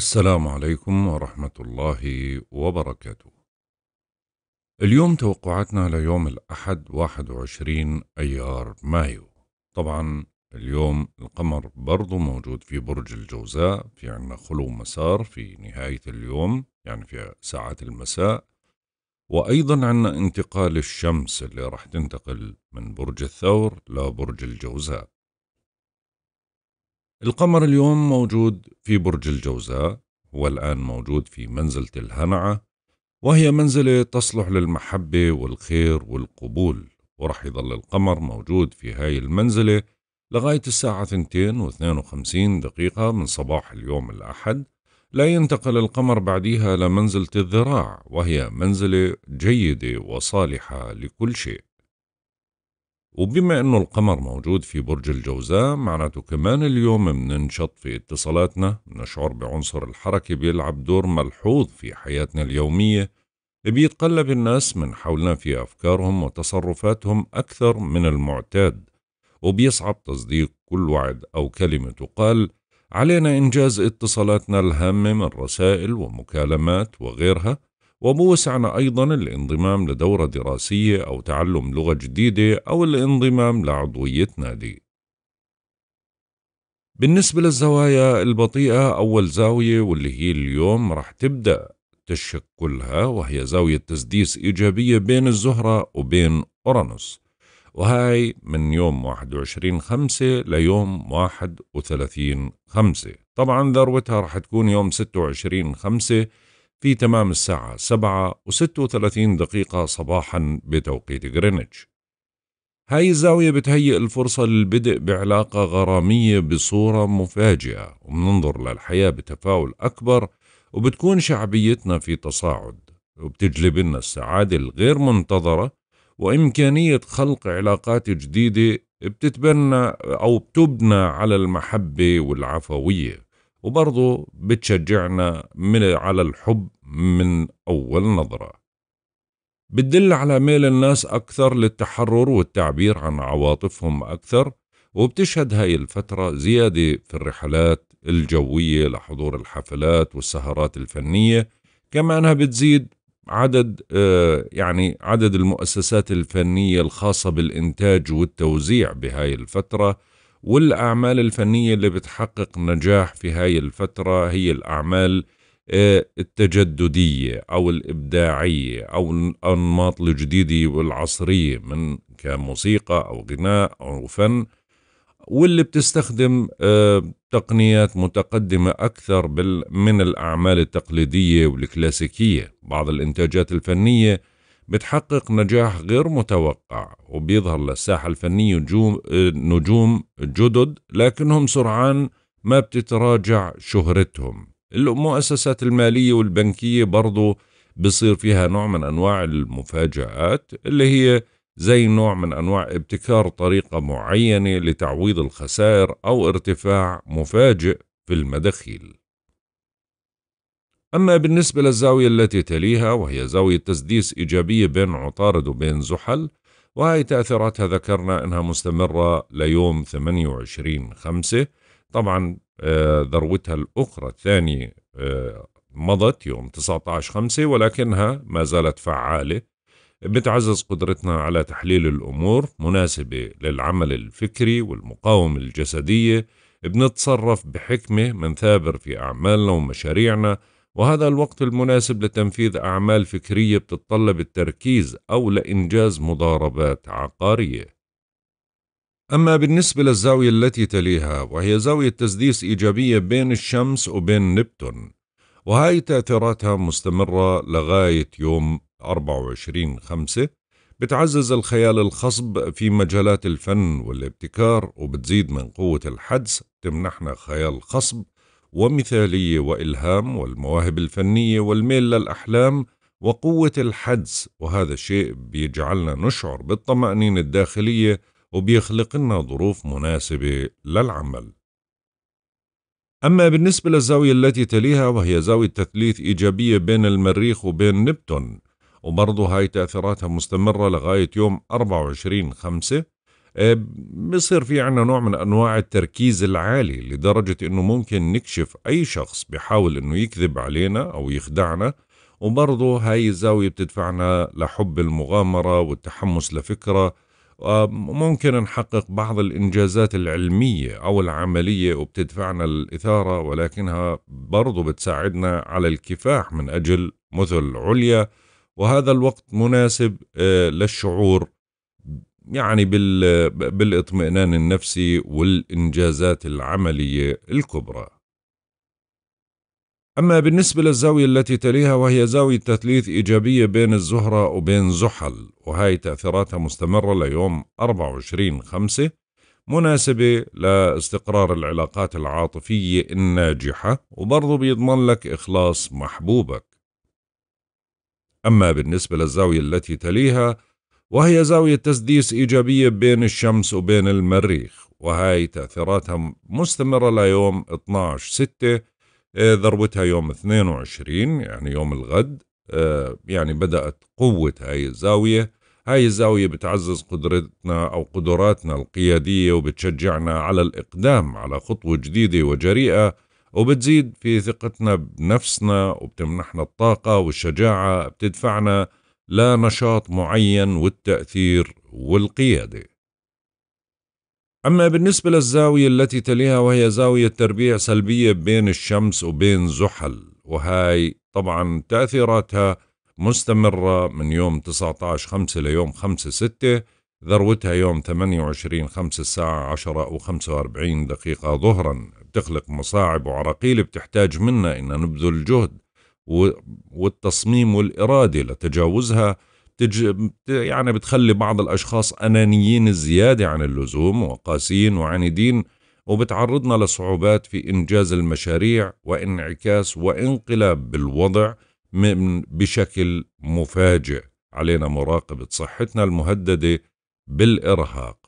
السلام عليكم ورحمة الله وبركاته. اليوم توقعاتنا ليوم الأحد 21 أيار مايو. طبعا اليوم القمر برضو موجود في برج الجوزاء في عنا خلو مسار في نهاية اليوم يعني في ساعات المساء وأيضا عنا انتقال الشمس اللي راح تنتقل من برج الثور لبرج الجوزاء القمر اليوم موجود في برج الجوزاء هو الآن موجود في منزلة الهنعة وهي منزلة تصلح للمحبة والخير والقبول ورح يظل القمر موجود في هاي المنزلة لغاية الساعة 2 و 52 دقيقة من صباح اليوم الأحد لا ينتقل القمر بعديها لمنزلة الذراع وهي منزلة جيدة وصالحة لكل شيء وبما انه القمر موجود في برج الجوزاء معناته كمان اليوم مننشط في اتصالاتنا نشعر بعنصر الحركة بيلعب دور ملحوظ في حياتنا اليومية بيتقلب الناس من حولنا في أفكارهم وتصرفاتهم أكثر من المعتاد وبيصعب تصديق كل وعد أو كلمة تقال علينا إنجاز اتصالاتنا الهامة من رسائل ومكالمات وغيرها وبوسعنا أيضا الانضمام لدورة دراسية أو تعلم لغة جديدة أو الانضمام لعضوية نادي. بالنسبة للزوايا البطيئة أول زاوية واللي هي اليوم رح تبدأ تشكلها وهي زاوية تسديس إيجابية بين الزهرة وبين أورانوس وهاي من يوم 21 5 ليوم 31 5 طبعا ذروتها رح تكون يوم 26 5 في تمام الساعة 7 و36 دقيقة صباحا بتوقيت غرينتش هاي الزاوية بتهيئ الفرصة للبدء بعلاقة غرامية بصورة مفاجئة وبننظر للحياة بتفاؤل أكبر وبتكون شعبيتنا في تصاعد وبتجلب لنا السعادة الغير منتظرة وإمكانية خلق علاقات جديدة بتتبنى أو بتبنى على المحبة والعفوية وبرضه بتشجعنا من على الحب من أول نظرة بتدل على ميل الناس أكثر للتحرر والتعبير عن عواطفهم أكثر وبتشهد هاي الفترة زيادة في الرحلات الجوية لحضور الحفلات والسهرات الفنية كما بتزيد عدد آه، يعني عدد المؤسسات الفنية الخاصة بالإنتاج والتوزيع بهاي الفترة والأعمال الفنية اللي بتحقق نجاح في هاي الفترة هي الأعمال آه، التجددية أو الإبداعية أو الأنماط الجديدة والعصرية من كموسيقى أو غناء أو فن واللي بتستخدم آه، تقنيات متقدمة أكثر من الأعمال التقليدية والكلاسيكية بعض الإنتاجات الفنية بتحقق نجاح غير متوقع وبيظهر للساحة الفنية نجوم جدد لكنهم سرعان ما بتتراجع شهرتهم المؤسسات المالية والبنكية برضو بصير فيها نوع من أنواع المفاجآت اللي هي زي نوع من أنواع ابتكار طريقة معينة لتعويض الخسائر أو ارتفاع مفاجئ في المداخيل أما بالنسبة للزاوية التي تليها وهي زاوية تسديس إيجابية بين عطارد وبين زحل وهي تأثيراتها ذكرنا أنها مستمرة ليوم 28 5 طبعا آه، ذروتها الأخرى الثانية آه، مضت يوم 19 5 ولكنها ما زالت فعالة بتعزز قدرتنا على تحليل الأمور مناسبة للعمل الفكري والمقاومة الجسدية بنتصرف بحكمة من ثابر في أعمالنا ومشاريعنا وهذا الوقت المناسب لتنفيذ أعمال فكرية بتتطلب التركيز أو لإنجاز مضاربات عقارية. أما بالنسبة للزاوية التي تليها وهي زاوية تسديس إيجابية بين الشمس وبين نبتون وهي تأثيراتها مستمرة لغاية يوم 24 خمسة بتعزز الخيال الخصب في مجالات الفن والابتكار وبتزيد من قوة الحدس تمنحنا خيال خصب ومثالية وإلهام والمواهب الفنية والميل للأحلام وقوة الحدس وهذا الشيء بيجعلنا نشعر بالطمأنينة الداخلية وبيخلق لنا ظروف مناسبة للعمل أما بالنسبة للزاوية التي تليها وهي زاوية تثليث إيجابية بين المريخ وبين نبتون وبرضه هاي تأثيراتها مستمرة لغاية يوم 24 خمسة آه، بصير في عنا نوع من أنواع التركيز العالي لدرجة أنه ممكن نكشف أي شخص بحاول أنه يكذب علينا أو يخدعنا وبرضه هاي الزاوية بتدفعنا لحب المغامرة والتحمس لفكرة ممكن نحقق بعض الإنجازات العلمية أو العملية وبتدفعنا للإثارة ولكنها برضو بتساعدنا على الكفاح من أجل مثل عليا وهذا الوقت مناسب آه، للشعور يعني بال بالاطمئنان النفسي والإنجازات العملية الكبرى أما بالنسبة للزاوية التي تليها وهي زاوية تثليث إيجابية بين الزهرة وبين زحل وهي تأثيراتها مستمرة ليوم 24 5 مناسبة لاستقرار العلاقات العاطفية الناجحة وبرضه بيضمن لك إخلاص محبوبك أما بالنسبة للزاوية التي تليها وهي زاوية تسديس إيجابية بين الشمس وبين المريخ وهاي تأثيراتها مستمرة ليوم 12/6 ذروتها آه، يوم 22 يعني يوم الغد آه، يعني بدأت قوة هاي الزاوية هاي الزاوية بتعزز قدرتنا أو قدراتنا القيادية وبتشجعنا على الإقدام على خطوة جديدة وجريئة وبتزيد في ثقتنا بنفسنا وبتمنحنا الطاقة والشجاعة بتدفعنا لا نشاط معين والتأثير والقيادة أما بالنسبة للزاوية التي تليها وهي زاوية تربيع سلبية بين الشمس وبين زحل وهاي طبعا تأثيراتها مستمرة من يوم 19/5 ليوم 5/6 ذروتها يوم 28/5 الساعة 10 و 45 دقيقة ظهرا بتخلق مصاعب وعراقيل بتحتاج منا إن نبذل جهد والتصميم والإرادة لتجاوزها تج... يعني بتخلي بعض الأشخاص أنانيين زيادة عن اللزوم وقاسيين وعنيدين وبتعرضنا لصعوبات في إنجاز المشاريع وإنعكاس وإنقلاب بالوضع من بشكل مفاجئ علينا مراقبة صحتنا المهددة بالإرهاق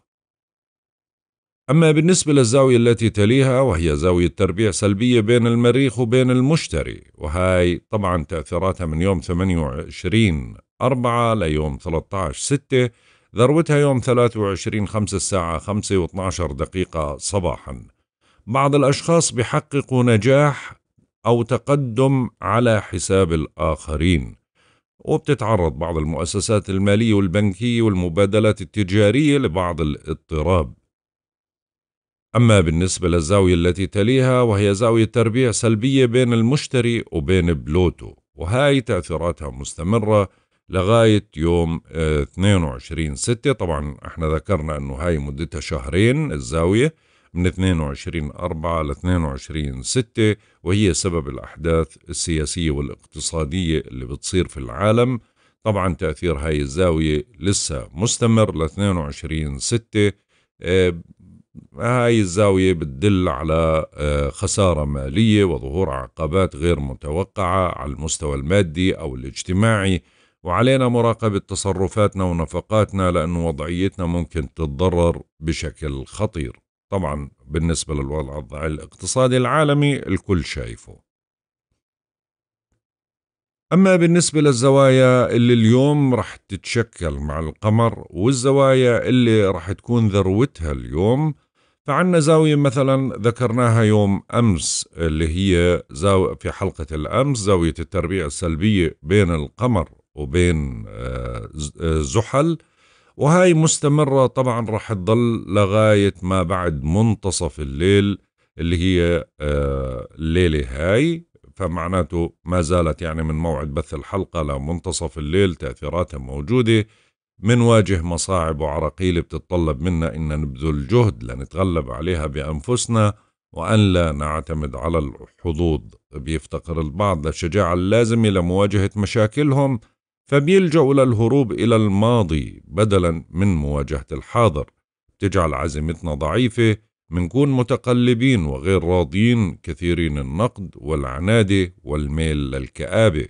أما بالنسبة للزاوية التي تليها وهي زاوية تربيع سلبية بين المريخ وبين المشتري وهاي طبعا تأثيراتها من يوم 28 4 ليوم 13 6 ذروتها يوم 23 5 الساعة 5 و12 دقيقة صباحا بعض الأشخاص بيحققوا نجاح أو تقدم على حساب الآخرين وبتتعرض بعض المؤسسات المالية والبنكية والمبادلات التجارية لبعض الاضطراب أما بالنسبة للزاوية التي تليها وهي زاوية تربيع سلبية بين المشتري وبين بلوتو وهاي تأثيراتها مستمرة لغاية يوم 22 آه، 6 طبعا احنا ذكرنا انه هاي مدتها شهرين الزاوية من 22 4 ل 22 6 وهي سبب الأحداث السياسية والاقتصادية اللي بتصير في العالم طبعا تأثير هاي الزاوية لسه مستمر ل 22 6 هاي الزاوية بتدل على آه، خسارة مالية وظهور عقبات غير متوقعة على المستوى المادي أو الاجتماعي وعلينا مراقبة تصرفاتنا ونفقاتنا لأن وضعيتنا ممكن تتضرر بشكل خطير طبعا بالنسبة للوضع الاقتصادي العالمي الكل شايفه أما بالنسبة للزوايا اللي اليوم رح تتشكل مع القمر والزوايا اللي رح تكون ذروتها اليوم فعنا زاوية مثلا ذكرناها يوم أمس اللي هي زاوية في حلقة الأمس زاوية التربيع السلبية بين القمر وبين آه، آه، زحل وهاي مستمرة طبعا رح تضل لغاية ما بعد منتصف الليل اللي هي آه، الليلة هاي فمعناته ما زالت يعني من موعد بث الحلقة لمنتصف الليل تأثيراتها موجودة منواجه مصاعب وعراقيل بتتطلب منا إن نبذل جهد لنتغلب عليها بأنفسنا وأن لا نعتمد على الحظوظ بيفتقر البعض للشجاعة اللازمة لمواجهة مشاكلهم فبيلجأوا للهروب إلى الماضي بدلا من مواجهة الحاضر بتجعل عزيمتنا ضعيفة منكون متقلبين وغير راضين كثيرين النقد والعنادة والميل للكآبة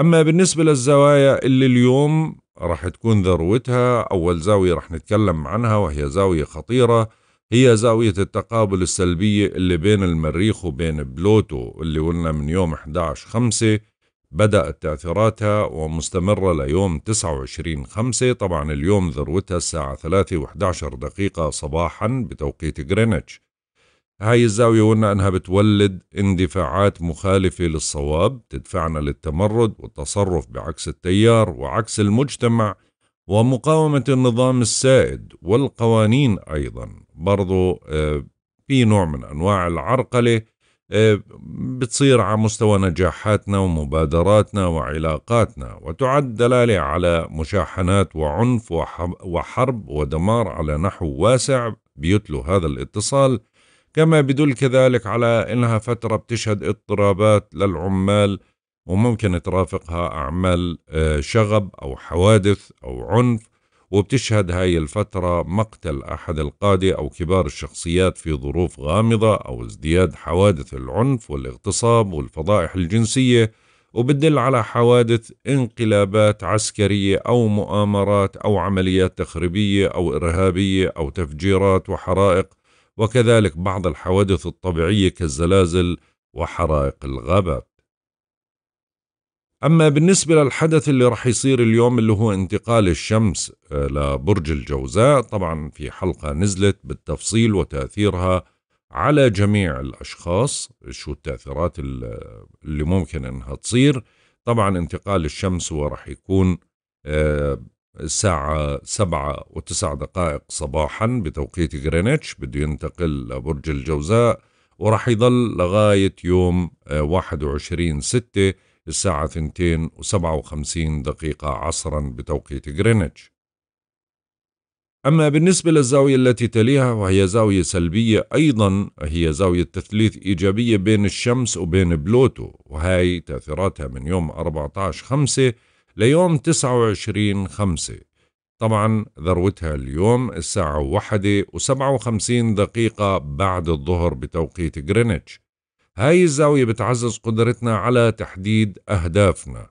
أما بالنسبة للزوايا اللي اليوم راح تكون ذروتها أول زاوية راح نتكلم عنها وهي زاوية خطيرة هي زاوية التقابل السلبية اللي بين المريخ وبين بلوتو اللي قلنا من يوم 11 5 بدأت تأثيراتها ومستمرة ليوم 29 5 طبعا اليوم ذروتها الساعة 3 و11 دقيقة صباحا بتوقيت غرينتش هاي الزاوية قلنا أنها بتولد اندفاعات مخالفة للصواب تدفعنا للتمرد والتصرف بعكس التيار وعكس المجتمع ومقاومة النظام السائد والقوانين أيضا برضو آه، في نوع من أنواع العرقلة آه، بتصير على مستوى نجاحاتنا ومبادراتنا وعلاقاتنا وتعد دلالة على مشاحنات وعنف وحرب ودمار على نحو واسع بيتلو هذا الاتصال كما بدل كذلك على انها فتره بتشهد اضطرابات للعمال وممكن ترافقها اعمال آه، شغب او حوادث او عنف وبتشهد هاي الفترة مقتل أحد القادة أو كبار الشخصيات في ظروف غامضة أو ازدياد حوادث العنف والاغتصاب والفضائح الجنسية وبتدل على حوادث انقلابات عسكرية أو مؤامرات أو عمليات تخريبية أو إرهابية أو تفجيرات وحرائق وكذلك بعض الحوادث الطبيعية كالزلازل وحرائق الغابات أما بالنسبة للحدث اللي رح يصير اليوم اللي هو انتقال الشمس آه، لبرج الجوزاء طبعا في حلقة نزلت بالتفصيل وتأثيرها على جميع الأشخاص شو التأثيرات اللي ممكن أنها تصير طبعا انتقال الشمس هو رح يكون آه، الساعة سبعة وتسع دقائق صباحا بتوقيت غرينتش بده ينتقل لبرج الجوزاء وراح يضل لغاية يوم 21 آه، ستة الساعة ثنتين وسبعة وخمسين دقيقة عصرا بتوقيت غرينتش أما بالنسبة للزاوية التي تليها وهي زاوية سلبية أيضا هي زاوية تثليث إيجابية بين الشمس وبين بلوتو وهي تأثيراتها من يوم 14 5 ليوم 29 5 طبعا ذروتها اليوم الساعة واحدة و57 دقيقة بعد الظهر بتوقيت غرينتش هاي الزاوية بتعزز قدرتنا على تحديد أهدافنا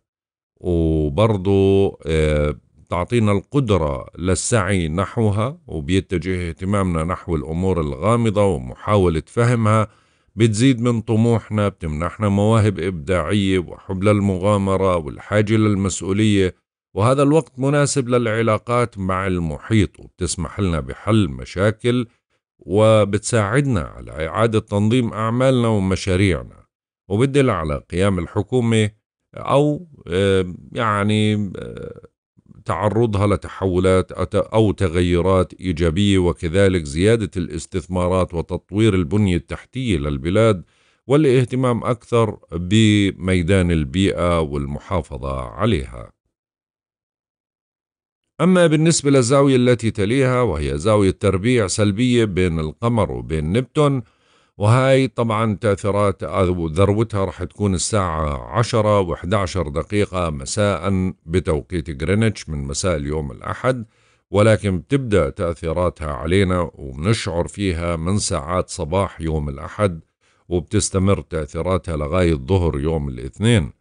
وبرضو آه، تعطينا القدرة للسعي نحوها وبيتجه اهتمامنا نحو الأمور الغامضة ومحاولة فهمها بتزيد من طموحنا بتمنحنا مواهب إبداعية وحب للمغامرة والحاجة للمسؤولية وهذا الوقت مناسب للعلاقات مع المحيط وبتسمح لنا بحل مشاكل وبتساعدنا على إعادة تنظيم أعمالنا ومشاريعنا وبدل على قيام الحكومة أو آه، يعني آه، تعرضها لتحولات أو تغيرات إيجابية وكذلك زيادة الاستثمارات وتطوير البنية التحتية للبلاد والاهتمام أكثر بميدان البيئة والمحافظة عليها. أما بالنسبة للزاوية التي تليها وهي زاوية تربيع سلبية بين القمر وبين نبتون وهاي طبعا تأثيرات آه، ذروتها راح تكون الساعة 10 و11 دقيقة مساء بتوقيت غرينتش من مساء اليوم الأحد ولكن بتبدأ تأثيراتها علينا وبنشعر فيها من ساعات صباح يوم الأحد وبتستمر تأثيراتها لغاية ظهر يوم الاثنين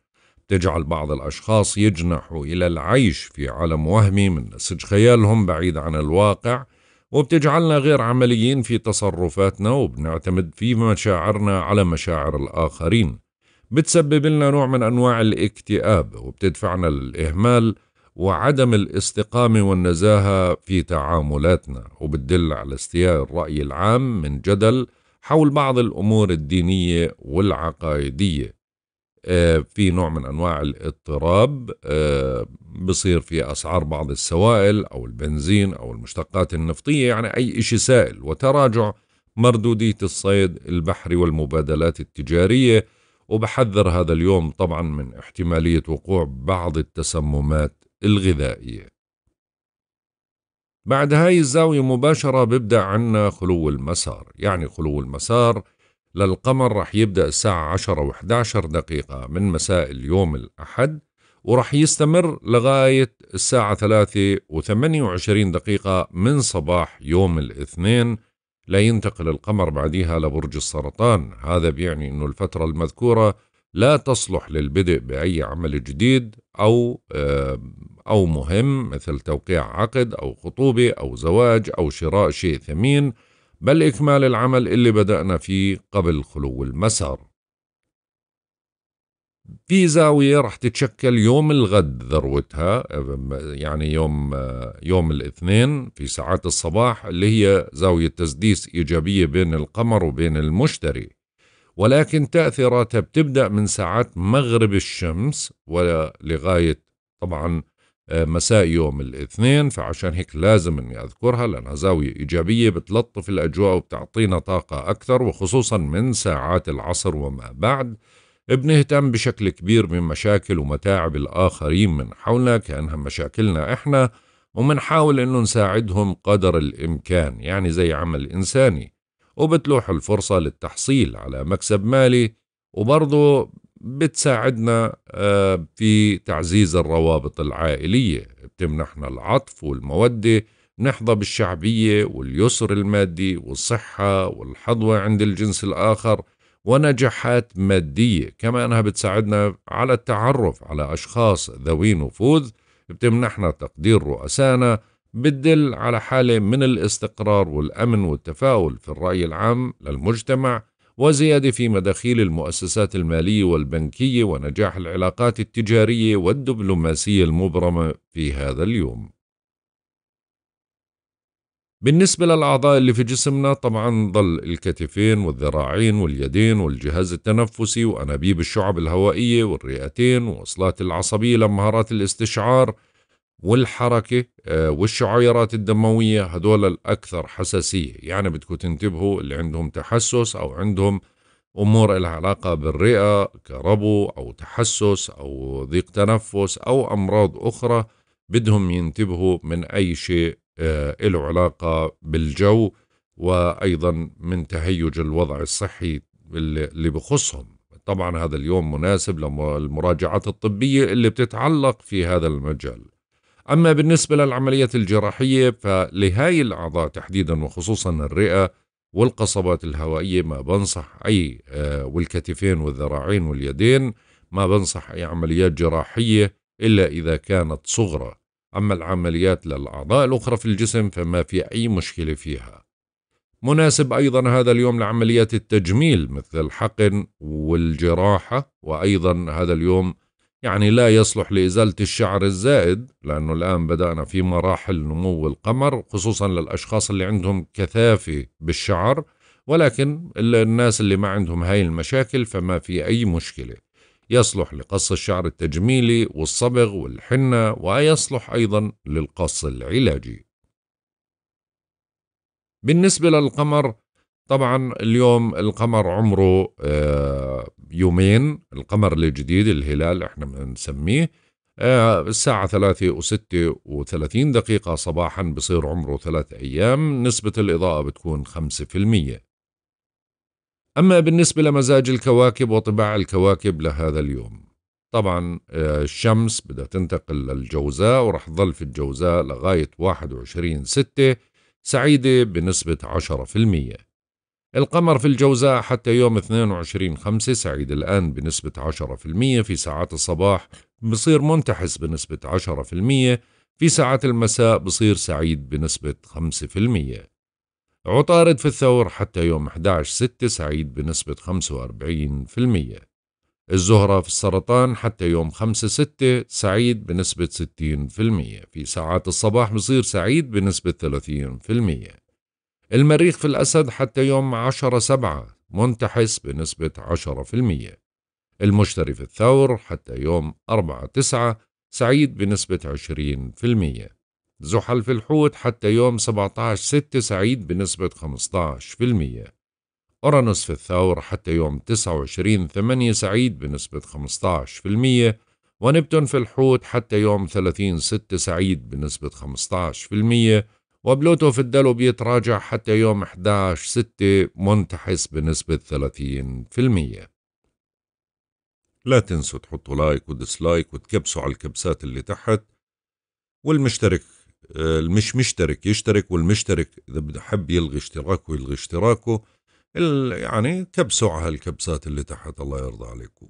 تجعل بعض الأشخاص يجنحوا إلى العيش في عالم وهمي من نسج خيالهم بعيد عن الواقع وبتجعلنا غير عمليين في تصرفاتنا وبنعتمد في مشاعرنا على مشاعر الآخرين بتسبب لنا نوع من أنواع الاكتئاب وبتدفعنا للإهمال وعدم الاستقامة والنزاهة في تعاملاتنا وبتدل على استياء الرأي العام من جدل حول بعض الأمور الدينية والعقائدية آه، في نوع من انواع الاضطراب آه، بصير في اسعار بعض السوائل او البنزين او المشتقات النفطيه يعني اي شيء سائل وتراجع مردوديه الصيد البحري والمبادلات التجاريه وبحذر هذا اليوم طبعا من احتماليه وقوع بعض التسممات الغذائيه. بعد هاي الزاويه مباشره بيبدا عنا خلو المسار، يعني خلو المسار للقمر رح يبدأ الساعة 10 و11 دقيقة من مساء اليوم الأحد ورح يستمر لغاية الساعة 3 و28 دقيقة من صباح يوم الاثنين لا ينتقل القمر بعديها لبرج السرطان هذا بيعني أنه الفترة المذكورة لا تصلح للبدء بأي عمل جديد أو آه، أو مهم مثل توقيع عقد أو خطوبة أو زواج أو شراء شيء ثمين بل إكمال العمل اللي بدأنا فيه قبل خلو المسار في زاوية رح تتشكل يوم الغد ذروتها يعني يوم يوم الاثنين في ساعات الصباح اللي هي زاوية تسديس إيجابية بين القمر وبين المشتري ولكن تأثيراتها بتبدأ من ساعات مغرب الشمس ولغاية طبعا مساء يوم الاثنين فعشان هيك لازم اني اذكرها لانها زاويه ايجابيه بتلطف الاجواء وبتعطينا طاقه اكثر وخصوصا من ساعات العصر وما بعد بنهتم بشكل كبير بمشاكل ومتاعب الاخرين من حولنا كانها مشاكلنا احنا ومنحاول انه نساعدهم قدر الامكان يعني زي عمل انساني وبتلوح الفرصه للتحصيل على مكسب مالي وبرضه بتساعدنا آه، في تعزيز الروابط العائلية بتمنحنا العطف والمودة نحظى بالشعبية واليسر المادي والصحة والحظوة عند الجنس الآخر ونجاحات مادية كما أنها بتساعدنا على التعرف على أشخاص ذوي نفوذ بتمنحنا تقدير رؤسائنا بتدل على حالة من الاستقرار والأمن والتفاؤل في الرأي العام للمجتمع وزيادة في مداخيل المؤسسات المالية والبنكية ونجاح العلاقات التجارية والدبلوماسية المبرمة في هذا اليوم بالنسبة للأعضاء اللي في جسمنا طبعا ظل الكتفين والذراعين واليدين والجهاز التنفسي وأنابيب الشعب الهوائية والرئتين ووصلات العصبية لمهارات الاستشعار والحركة آه، والشعيرات الدموية هدول الأكثر حساسية يعني بدكم تنتبهوا اللي عندهم تحسس أو عندهم أمور لها علاقة بالرئة كربو أو تحسس أو ضيق تنفس أو أمراض أخرى بدهم ينتبهوا من أي شيء آه، له علاقة بالجو وأيضا من تهيج الوضع الصحي اللي بخصهم طبعا هذا اليوم مناسب للمراجعات الطبية اللي بتتعلق في هذا المجال أما بالنسبة للعمليات الجراحية فلهاي الأعضاء تحديدا وخصوصا الرئة والقصبات الهوائية ما بنصح أي آه، والكتفين والذراعين واليدين ما بنصح أي عمليات جراحية إلا إذا كانت صغرى أما العمليات للأعضاء الأخرى في الجسم فما في أي مشكلة فيها مناسب أيضا هذا اليوم لعمليات التجميل مثل الحقن والجراحة وأيضا هذا اليوم يعني لا يصلح لإزالة الشعر الزائد لأنه الآن بدأنا في مراحل نمو القمر خصوصا للأشخاص اللي عندهم كثافة بالشعر ولكن الناس اللي ما عندهم هاي المشاكل فما في أي مشكلة يصلح لقص الشعر التجميلي والصبغ والحنة ويصلح أيضا للقص العلاجي بالنسبة للقمر طبعا اليوم القمر عمره آه، يومين القمر الجديد الهلال احنا بنسميه آه، الساعة ثلاثة وستة وثلاثين دقيقة صباحا بصير عمره ثلاث أيام نسبة الإضاءة بتكون خمسة في المية أما بالنسبة لمزاج الكواكب وطباع الكواكب لهذا اليوم طبعا آه، الشمس بدها تنتقل للجوزاء ورح تظل في الجوزاء لغاية 21 ستة سعيدة بنسبة 10% القمر في الجوزاء حتى يوم 22 خمسة سعيد الآن بنسبة 10% في ساعات الصباح بصير منتحس بنسبة 10% في ساعات المساء بصير سعيد بنسبة 5% عطارد في الثور حتى يوم 11 6 سعيد بنسبة 45% الزهرة في السرطان حتى يوم 5 6 سعيد بنسبة 60% في ساعات الصباح بصير سعيد بنسبة 30% المريخ في الأسد حتى يوم 10 سبعة منتحس بنسبة 10% المشتري في الثور حتى يوم 4 تسعة سعيد بنسبة 20% زحل في الحوت حتى يوم 17 ستة سعيد بنسبة 15% أورانوس في الثور حتى يوم 29 8 سعيد بنسبة 15% ونبتون في الحوت حتى يوم 30 6 سعيد بنسبة المية وبلوتو في الدلو بيتراجع حتى يوم 11/6 منتحس بنسبة 30% لا تنسوا تحطوا لايك وديسلايك وتكبسوا على الكبسات اللي تحت والمشترك آه، المش مشترك يشترك والمشترك إذا بده حب يلغي اشتراكه يلغي اشتراكه يعني كبسوا على هالكبسات اللي تحت الله يرضى عليكم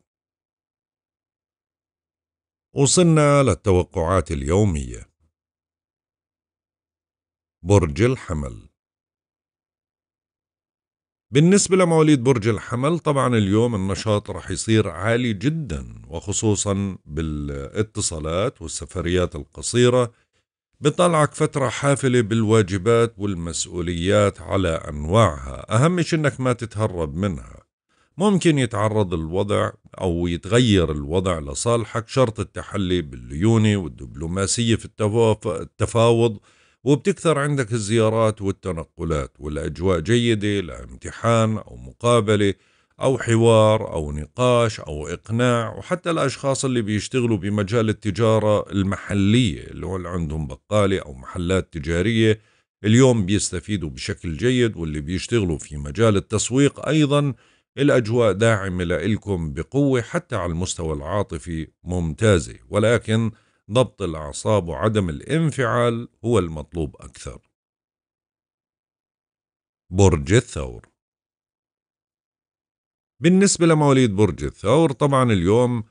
وصلنا للتوقعات اليوميه برج الحمل بالنسبة لمواليد برج الحمل طبعا اليوم النشاط رح يصير عالي جدا وخصوصا بالاتصالات والسفريات القصيرة بطلعك فترة حافلة بالواجبات والمسؤوليات على أنواعها أهم شيء أنك ما تتهرب منها ممكن يتعرض الوضع أو يتغير الوضع لصالحك شرط التحلي بالليونة والدبلوماسية في التفاوض وبتكثر عندك الزيارات والتنقلات والأجواء جيدة لامتحان أو مقابلة أو حوار أو نقاش أو إقناع وحتى الأشخاص اللي بيشتغلوا بمجال التجارة المحلية اللي هو اللي عندهم بقالة أو محلات تجارية اليوم بيستفيدوا بشكل جيد واللي بيشتغلوا في مجال التسويق أيضا الأجواء داعمة لإلكم بقوة حتى على المستوى العاطفي ممتازة ولكن ضبط الأعصاب وعدم الانفعال هو المطلوب أكثر. برج الثور بالنسبة لمواليد برج الثور طبعا اليوم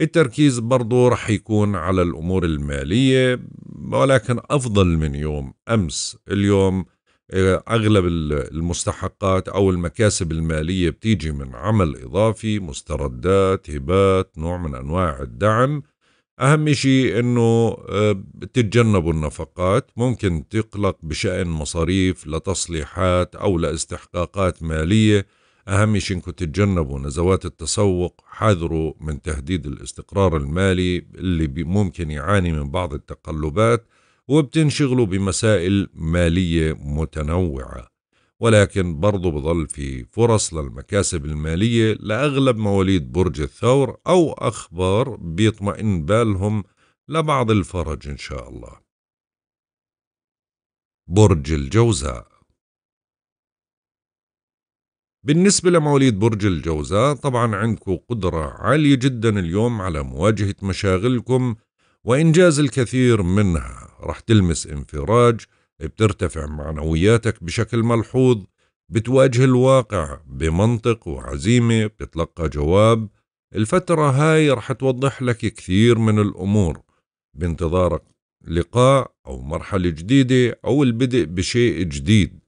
التركيز برضو رح يكون على الأمور المالية ولكن أفضل من يوم أمس اليوم آه، أغلب المستحقات أو المكاسب المالية بتيجي من عمل إضافي مستردات هبات نوع من أنواع الدعم أهم شيء أنه آه، تتجنبوا النفقات ممكن تقلق بشأن مصاريف لتصليحات أو لاستحقاقات مالية أهم شيء أنكم تتجنبوا نزوات التسوق حذروا من تهديد الاستقرار المالي اللي ممكن يعاني من بعض التقلبات وبتنشغلوا بمسائل مالية متنوعة ولكن برضه بضل في فرص للمكاسب المالية لأغلب مواليد برج الثور أو أخبار بيطمئن بالهم لبعض الفرج إن شاء الله برج الجوزاء بالنسبة لمواليد برج الجوزاء طبعا عندكم قدرة عالية جدا اليوم على مواجهة مشاغلكم وإنجاز الكثير منها رح تلمس انفراج بترتفع معنوياتك بشكل ملحوظ بتواجه الواقع بمنطق وعزيمة بتتلقى جواب الفترة هاي رح توضح لك كثير من الأمور بانتظارك لقاء أو مرحلة جديدة أو البدء بشيء جديد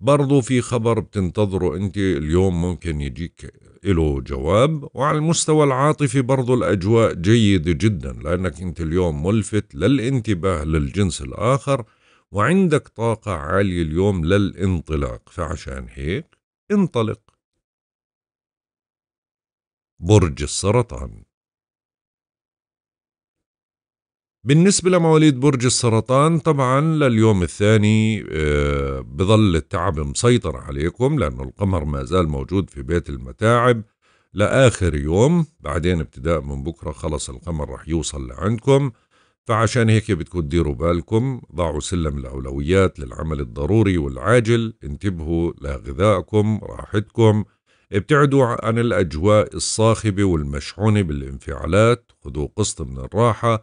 برضو في خبر بتنتظره أنت اليوم ممكن يجيك له جواب وعلى المستوى العاطفي برضو الأجواء جيدة جدا لأنك أنت اليوم ملفت للانتباه للجنس الآخر وعندك طاقة عالية اليوم للانطلاق فعشان هيك انطلق برج السرطان بالنسبة لمواليد برج السرطان طبعا لليوم الثاني آه، بظل التعب مسيطر عليكم لأنه القمر ما زال موجود في بيت المتاعب لآخر يوم بعدين ابتداء من بكرة خلص القمر رح يوصل لعندكم فعشان هيك بدكم تديروا بالكم ضعوا سلم الأولويات للعمل الضروري والعاجل انتبهوا لغذائكم راحتكم ابتعدوا عن الأجواء الصاخبة والمشحونة بالانفعالات خذوا قسط من الراحة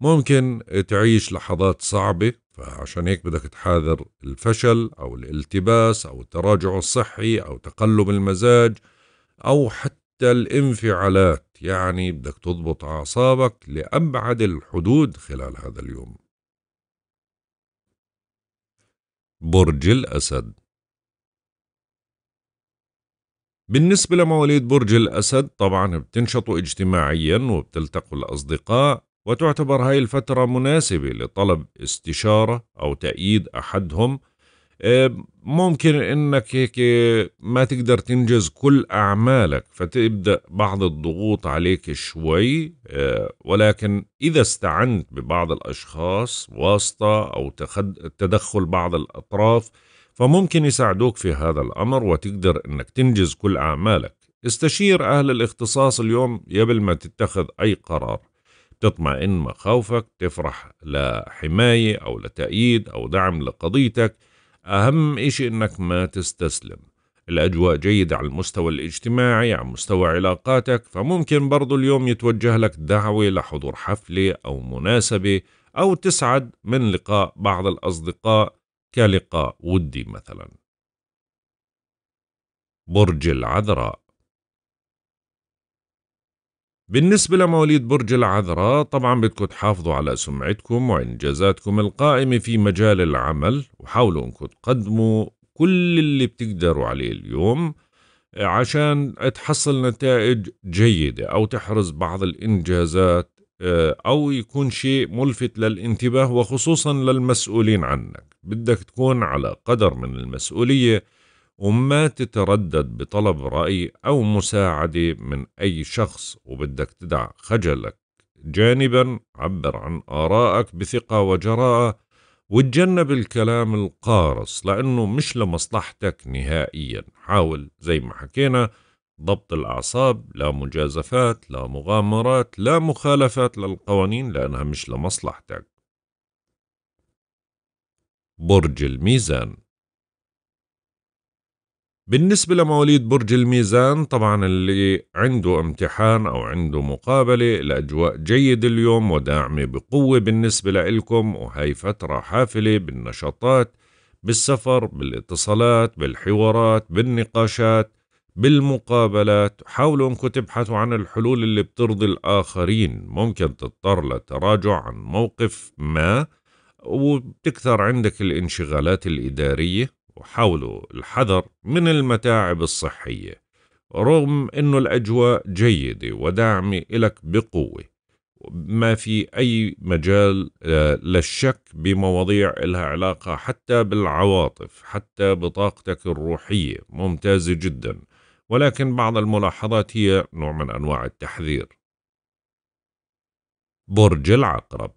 ممكن تعيش لحظات صعبة فعشان هيك بدك تحاذر الفشل أو الالتباس أو التراجع الصحي أو تقلب المزاج أو حتى حتى الانفعالات يعني بدك تضبط أعصابك لأبعد الحدود خلال هذا اليوم برج الأسد بالنسبة لمواليد برج الأسد طبعا بتنشطوا اجتماعيا وبتلتقوا الأصدقاء وتعتبر هاي الفترة مناسبة لطلب استشارة أو تأييد أحدهم ممكن انك هيك ما تقدر تنجز كل اعمالك فتبدا بعض الضغوط عليك شوي آه، ولكن اذا استعنت ببعض الاشخاص واسطه او تدخل بعض الاطراف فممكن يساعدوك في هذا الامر وتقدر انك تنجز كل اعمالك استشير اهل الاختصاص اليوم قبل ما تتخذ اي قرار تطمئن مخاوفك تفرح لحمايه او لتأييد او دعم لقضيتك أهم إشي إنك ما تستسلم الأجواء جيدة على المستوى الاجتماعي على مستوى علاقاتك فممكن برضو اليوم يتوجه لك دعوة لحضور حفلة أو مناسبة أو تسعد من لقاء بعض الأصدقاء كلقاء ودي مثلا برج العذراء بالنسبة لمواليد برج العذراء طبعا بدكم تحافظوا على سمعتكم وإنجازاتكم القائمة في مجال العمل وحاولوا أنكم تقدموا كل اللي بتقدروا عليه اليوم آه، عشان تحصل نتائج جيدة أو تحرز بعض الإنجازات آه، أو يكون شيء ملفت للانتباه وخصوصا للمسؤولين عنك بدك تكون على قدر من المسؤولية وما تتردد بطلب رأي أو مساعدة من أي شخص وبدك تدع خجلك جانبا عبر عن آرائك بثقة وجراءة وتجنب الكلام القارص لأنه مش لمصلحتك نهائيا حاول زي ما حكينا ضبط الأعصاب لا مجازفات لا مغامرات لا مخالفات للقوانين لأنها مش لمصلحتك برج الميزان بالنسبة لمواليد برج الميزان طبعا اللي عنده امتحان أو عنده مقابلة الأجواء جيدة اليوم وداعمة بقوة بالنسبة لإلكم وهي فترة حافلة بالنشاطات بالسفر بالاتصالات بالحوارات بالنقاشات بالمقابلات حاولوا أنكم تبحثوا عن الحلول اللي بترضي الآخرين ممكن تضطر للتراجع عن موقف ما وبتكثر عندك الانشغالات الإدارية وحاولوا الحذر من المتاعب الصحية رغم أنه الأجواء جيدة وداعمة لك بقوة ما في أي مجال آه، للشك بمواضيع لها علاقة حتى بالعواطف حتى بطاقتك الروحية ممتازة جدا ولكن بعض الملاحظات هي نوع من أنواع التحذير برج العقرب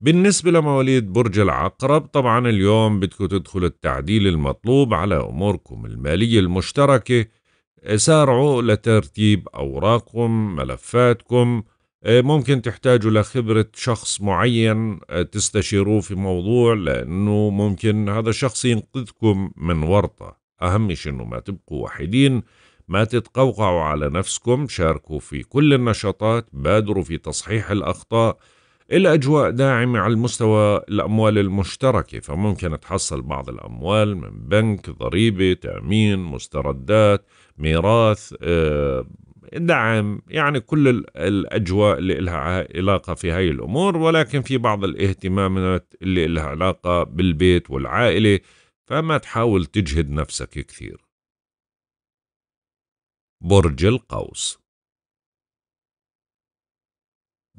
بالنسبة لمواليد برج العقرب طبعا اليوم بدكم تدخلوا التعديل المطلوب على أموركم المالية المشتركة سارعوا لترتيب أوراقكم ملفاتكم ممكن تحتاجوا لخبرة شخص معين تستشيروه في موضوع لأنه ممكن هذا الشخص ينقذكم من ورطة أهم شيء أنه ما تبقوا وحيدين ما تتقوقعوا على نفسكم شاركوا في كل النشاطات بادروا في تصحيح الأخطاء الأجواء داعمة على المستوى الأموال المشتركة فممكن تحصل بعض الأموال من بنك ضريبة تأمين مستردات ميراث آه، دعم يعني كل الأجواء اللي لها علاقة في هاي الأمور ولكن في بعض الاهتمامات اللي لها علاقة بالبيت والعائلة فما تحاول تجهد نفسك كثير برج القوس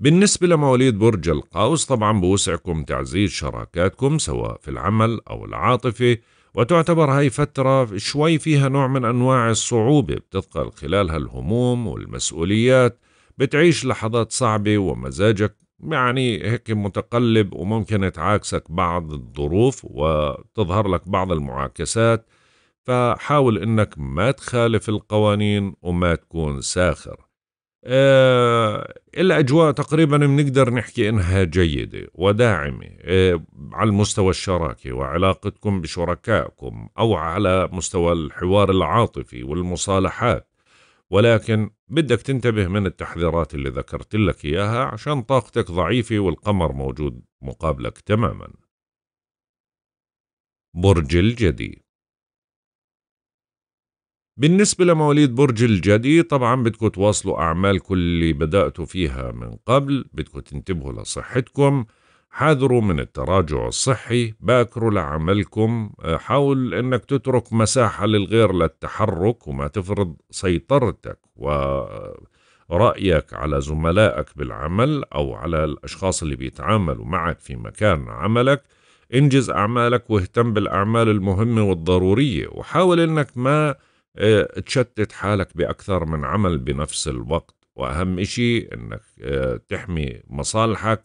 بالنسبة لمواليد برج القوس طبعا بوسعكم تعزيز شراكاتكم سواء في العمل أو العاطفة وتعتبر هاي فترة شوي فيها نوع من أنواع الصعوبة بتثقل خلالها الهموم والمسؤوليات بتعيش لحظات صعبة ومزاجك يعني هيك متقلب وممكن تعاكسك بعض الظروف وتظهر لك بعض المعاكسات فحاول انك ما تخالف القوانين وما تكون ساخر آه الأجواء تقريبا بنقدر نحكي إنها جيدة وداعمة آه على المستوى الشراكة وعلاقتكم بشركائكم أو على مستوى الحوار العاطفي والمصالحات ولكن بدك تنتبه من التحذيرات اللي ذكرت لك إياها عشان طاقتك ضعيفة والقمر موجود مقابلك تماما برج الجدي بالنسبة لمواليد برج الجدي طبعا بدكم تواصلوا أعمالكم اللي بدأتوا فيها من قبل بدكم تنتبهوا لصحتكم حذروا من التراجع الصحي باكروا لعملكم آه، حاول أنك تترك مساحة للغير للتحرك وما تفرض سيطرتك ورأيك على زملائك بالعمل أو على الأشخاص اللي بيتعاملوا معك في مكان عملك انجز أعمالك واهتم بالأعمال المهمة والضرورية وحاول أنك ما آه، تشتت حالك بأكثر من عمل بنفس الوقت وأهم شيء أنك آه، تحمي مصالحك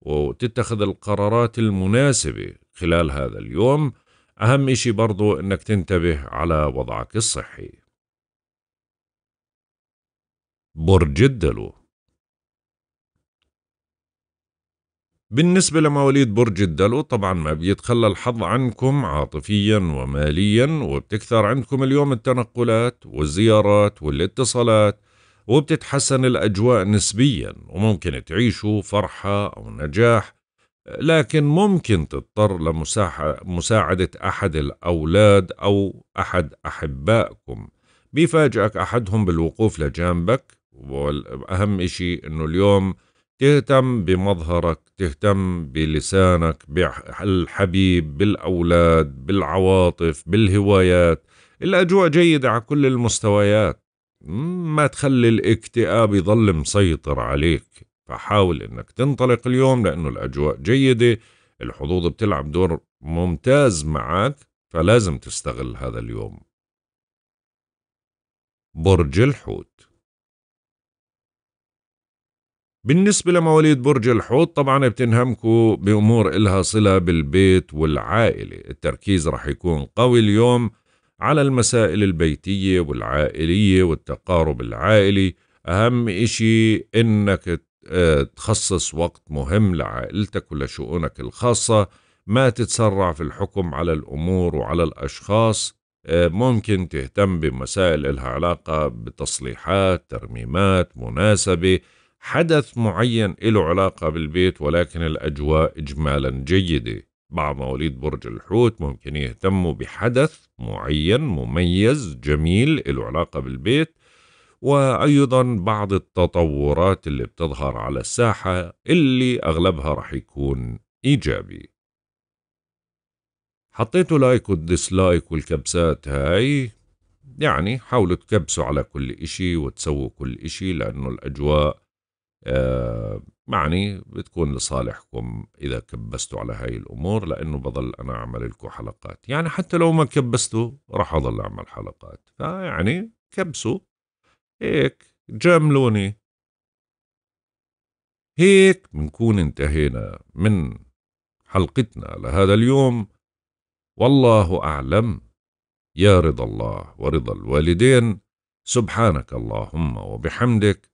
وتتخذ القرارات المناسبة خلال هذا اليوم أهم إشي برضو أنك تنتبه على وضعك الصحي برج الدلو بالنسبة لمواليد برج الدلو طبعا ما بيتخلى الحظ عنكم عاطفيا وماليا وبتكثر عندكم اليوم التنقلات والزيارات والاتصالات وبتتحسن الأجواء نسبيا وممكن تعيشوا فرحة أو نجاح لكن ممكن تضطر لمساعدة أحد الأولاد أو أحد أحبائكم بيفاجئك أحدهم بالوقوف لجانبك والأهم إشي أنه اليوم تهتم بمظهرك تهتم بلسانك بالحبيب بالأولاد بالعواطف بالهوايات الأجواء جيدة على كل المستويات ما تخلي الاكتئاب يظل مسيطر عليك فحاول انك تنطلق اليوم لانه الاجواء جيده الحظوظ بتلعب دور ممتاز معك فلازم تستغل هذا اليوم برج الحوت بالنسبة لمواليد برج الحوت طبعا بتنهمكوا بأمور إلها صلة بالبيت والعائلة التركيز رح يكون قوي اليوم على المسائل البيتية والعائلية والتقارب العائلي أهم إشي إنك آه، تخصص وقت مهم لعائلتك ولشؤونك الخاصة ما تتسرع في الحكم على الأمور وعلى الأشخاص آه، ممكن تهتم بمسائل لها علاقة بتصليحات ترميمات مناسبة حدث معين له علاقة بالبيت ولكن الأجواء إجمالا جيدة مع مواليد برج الحوت ممكن يهتموا بحدث معين مميز جميل له علاقة بالبيت وأيضا بعض التطورات اللي بتظهر على الساحة اللي أغلبها رح يكون إيجابي حطيتوا لايك والديسلايك والكبسات هاي يعني حاولوا تكبسوا على كل إشي وتسووا كل إشي لأنه الأجواء آه، معني بتكون لصالحكم إذا كبستوا على هاي الأمور لأنه بضل أنا أعمل لكم حلقات يعني حتى لو ما كبستوا راح أضل أعمل حلقات فيعني كبسوا هيك جاملوني هيك بنكون انتهينا من حلقتنا لهذا اليوم والله أعلم يا رضا الله ورضا الوالدين سبحانك اللهم وبحمدك